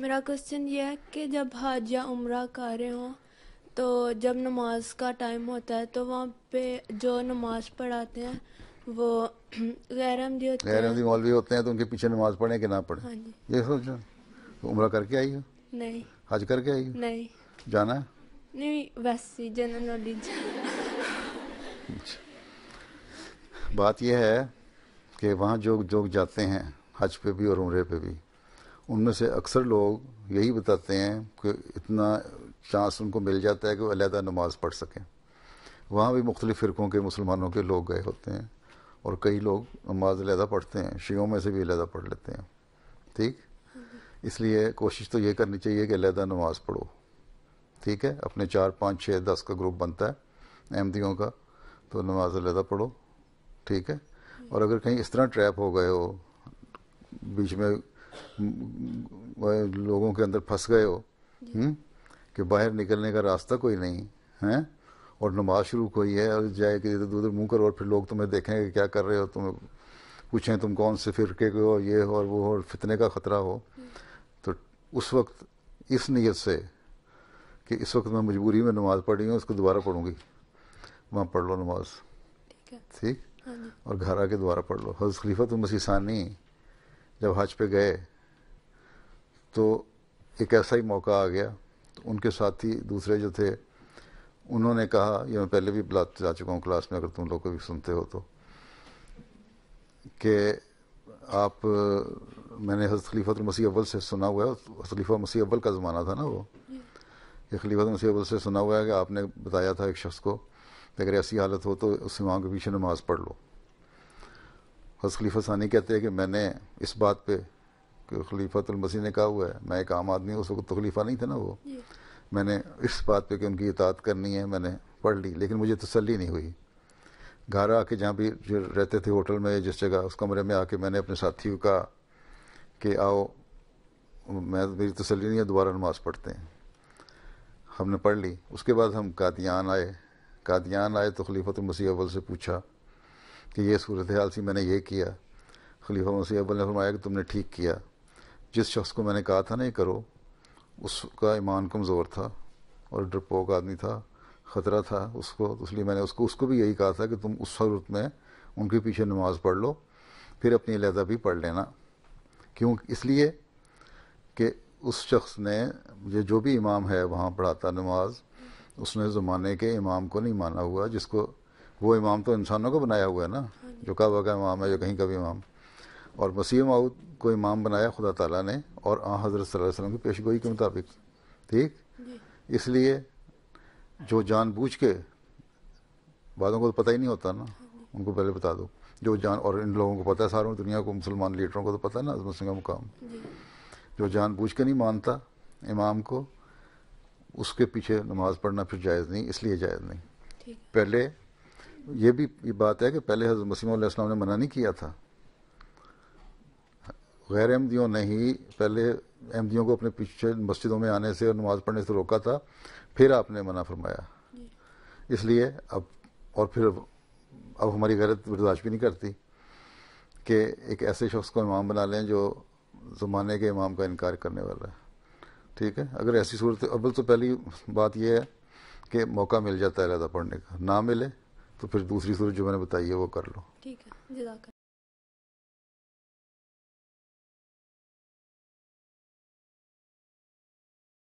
मेरा क्वेश्चन ये है कि जब हज या उम्र कर रहे हों तो जब नमाज का टाइम होता है तो वहाँ पे जो नमाज पढ़ाते हैं वो गैर अहमदी होते गैर अहमदी मौलवी होते हैं तो उनके पीछे नमाज पढ़े कि ना पढ़े हाँ ये सोचो तो उम्र करके आई हो नहीं हज करके आई हो नहीं जाना है नहीं वैसे जनरल नॉलेज बात यह है कि वहाँ जो लोग जाते हैं हज पे भी और उम्र पे भी उनमें से अक्सर लोग यही बताते हैं कि इतना चांस उनको मिल जाता है कि वो अलहदा नमाज पढ़ सकें वहाँ भी मुख्तलिफ़ फ़िरक़ों के मुसलमानों के लोग गए होते हैं और कई लोग नमाज अलहदा पढ़ते हैं शियों में से भी अलहदा पढ़ लेते हैं ठीक इसलिए कोशिश तो ये करनी चाहिए कि अलहदा नमाज पढ़ो ठीक है अपने चार पाँच छः दस का ग्रुप बनता है अहमदियों का तो नमाज अलहदा पढ़ो ठीक है और अगर कहीं इस तरह ट्रैप हो गए हो बीच में लोगों के अंदर फंस गए हो हम्म? कि बाहर निकलने का रास्ता कोई नहीं है और नमाज शुरू कोई है और जाए कि इधर उधर मुँह करो और फिर लोग तुम्हें कि क्या कर रहे हो तुम्हें पूछें तुम कौन से फिरके हो ये हो और वो हो और फितने का ख़तरा हो तो उस वक्त इस नीयत से कि इस वक्त मैं मजबूरी में नमाज़ पढ़ी हूँ उसको दोबारा पढ़ूँगी वहाँ पढ़ लो नमाज ठीक हाँ और घर आके दोबारा पढ़ लो हज़रत खलीफा तो मसीसानी जब हज पे गए तो एक ऐसा ही मौका आ गया तो उनके साथ ही दूसरे जो थे उन्होंने कहा ये मैं पहले भी बुलाते जा चुका हूँ क्लास में अगर तुम लोग को भी सुनते हो तो कि आप मैंने हज़रत खलीफत तो मसीह अव्वल से सुना हुआ है खलीफा मसीह अव्वल का ज़माना था ना वो ये खलीफत तो मसीह अव्वल से सुना हुआ है कि आपने बताया था एक शख्स को कि अगर ऐसी हालत हो तो उस इमाम के पीछे नमाज़ पढ़ लो हज़रत खलीफा सानी कहते हैं कि मैंने इस बात पर मसीह ने कहा हुआ है मैं एक आम आदमी उस वक्त तो खलीफा नहीं था ना वो मैंने इस बात पे कि उनकी इतात करनी है मैंने पढ़ ली लेकिन मुझे तसली नहीं हुई घर आके जहाँ भी जो रहते थे होटल में जिस जगह उस कमरे में आके मैंने अपने साथियों का कि आओ मैं मेरी तसली नहीं है दोबारा नमाज़ पढ़ते हैं हमने पढ़ ली उसके बाद हम कादियान आए कादियान आए तो खलीफा मसीह अव्वल से पूछा कि ये सूरत हाल सी मैंने ये किया खलीफा मसीह अव्वल ने फरमाया कि तुमने ठीक किया जिस शख्स को मैंने कहा था ना ये करो उसका ईमान कमज़ोर था और डरपोक आदमी था ख़तरा था उसको तो इसलिए मैंने उसको उसको भी यही कहा था कि तुम उस सूरत में उनके पीछे नमाज़ पढ़ लो फिर अपनी लहजा भी पढ़ लेना क्यों इसलिए कि उस शख्स ने ये जो भी इमाम है वहाँ पढ़ाता नमाज उसने ज़माने के इमाम को नहीं माना हुआ जिसको वो इमाम तो इंसानों को बनाया हुआ है ना हाँ जो कब का इमाम है जो कहीं का भी इमाम और वसी माउद को इमाम बनाया खुदा ताला ने और आ हज़रत वसल्लम की पेश गोई के मुताबिक ठीक इसलिए जो जान बूझ के बादों को तो पता ही नहीं होता ना उनको पहले बता दो जो जान और इन लोगों को पता है सारों दुनिया को मुसलमान लीडरों को तो पता है ना मुस्लिम का मुकाम जो जान बूझ के नहीं मानता इमाम को उसके पीछे नमाज़ पढ़ना फिर जायज़ नहीं इसलिए जायज़ नहीं पहले ये भी ये बात है कि पहले हज़रत मसीम ने मना नहीं किया था गैर अहमदियों ने ही पहले अहमदियों को अपने पीछे मस्जिदों में आने से और नमाज़ पढ़ने से रोका था फिर आपने मना फरमाया इसलिए अब और फिर अब हमारी गलत बर्दाश्त भी नहीं करती कि एक ऐसे शख्स को इमाम बना लें जो ज़माने के इमाम का इनकार करने वाला है ठीक है अगर ऐसी सूरत अव्वल तो पहली बात यह है कि मौका मिल जाता है अलहदा पढ़ने का ना मिले तो फिर दूसरी सूरत जो मैंने बताई है वो कर लो ठीक है